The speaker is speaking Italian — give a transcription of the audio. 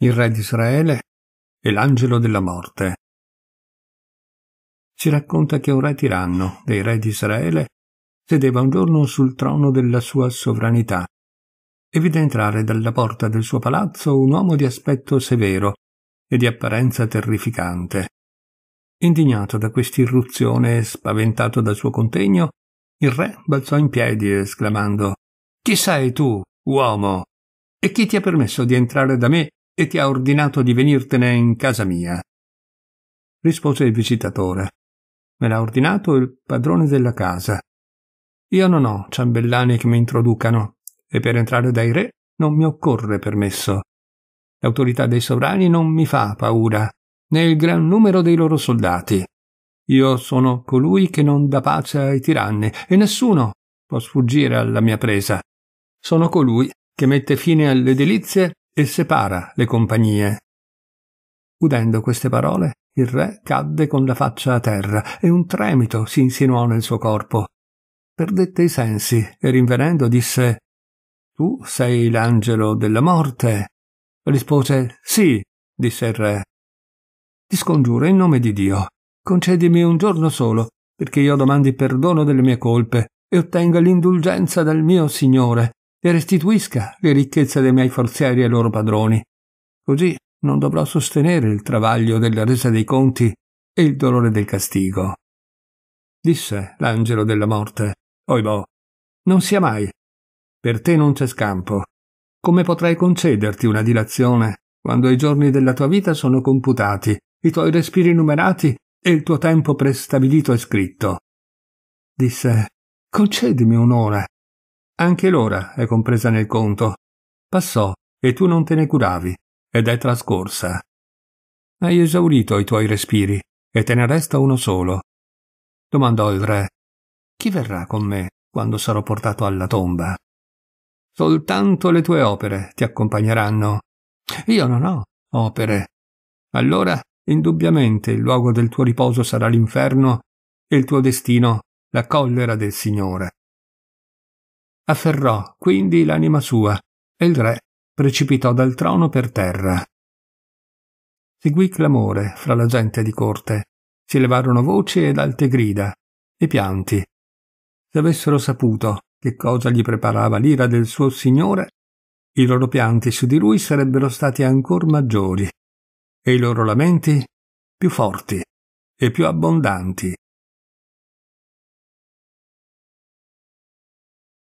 il re di Israele e l'angelo della morte. Si racconta che un re tiranno dei re di Israele sedeva un giorno sul trono della sua sovranità e vide entrare dalla porta del suo palazzo un uomo di aspetto severo e di apparenza terrificante. Indignato da quest'irruzione e spaventato dal suo contegno, il re balzò in piedi esclamando Chi sei tu, uomo? E chi ti ha permesso di entrare da me e ti ha ordinato di venirtene in casa mia. Rispose il visitatore. Me l'ha ordinato il padrone della casa. Io non ho ciambellani che mi introducano, e per entrare dai re non mi occorre permesso. L'autorità dei sovrani non mi fa paura, né il gran numero dei loro soldati. Io sono colui che non dà pace ai tiranni, e nessuno può sfuggire alla mia presa. Sono colui che mette fine alle delizie e separa le compagnie. Udendo queste parole, il re cadde con la faccia a terra e un tremito si insinuò nel suo corpo. Perdette i sensi e rinvenendo disse Tu sei l'angelo della morte. Rispose Sì, disse il re. Ti scongiuro in nome di Dio, concedimi un giorno solo, perché io domandi perdono delle mie colpe e ottenga l'indulgenza del mio Signore, e restituisca le ricchezze dei miei forzieri ai loro padroni. Così non dovrò sostenere il travaglio della resa dei conti e il dolore del castigo. Disse l'angelo della morte, oibò, non sia mai. Per te non c'è scampo. Come potrei concederti una dilazione quando i giorni della tua vita sono computati, i tuoi respiri numerati e il tuo tempo prestabilito è scritto? Disse, concedimi un'ora anche l'ora è compresa nel conto. Passò e tu non te ne curavi, ed è trascorsa. Hai esaurito i tuoi respiri e te ne resta uno solo. Domandò il re. Chi verrà con me quando sarò portato alla tomba? Soltanto le tue opere ti accompagneranno. Io non ho opere. Allora, indubbiamente, il luogo del tuo riposo sarà l'inferno e il tuo destino la collera del Signore. Afferrò quindi l'anima sua e il re precipitò dal trono per terra. Seguì clamore fra la gente di corte. Si elevarono voci ed alte grida e pianti. Se avessero saputo che cosa gli preparava l'ira del suo signore, i loro pianti su di lui sarebbero stati ancor maggiori e i loro lamenti più forti e più abbondanti.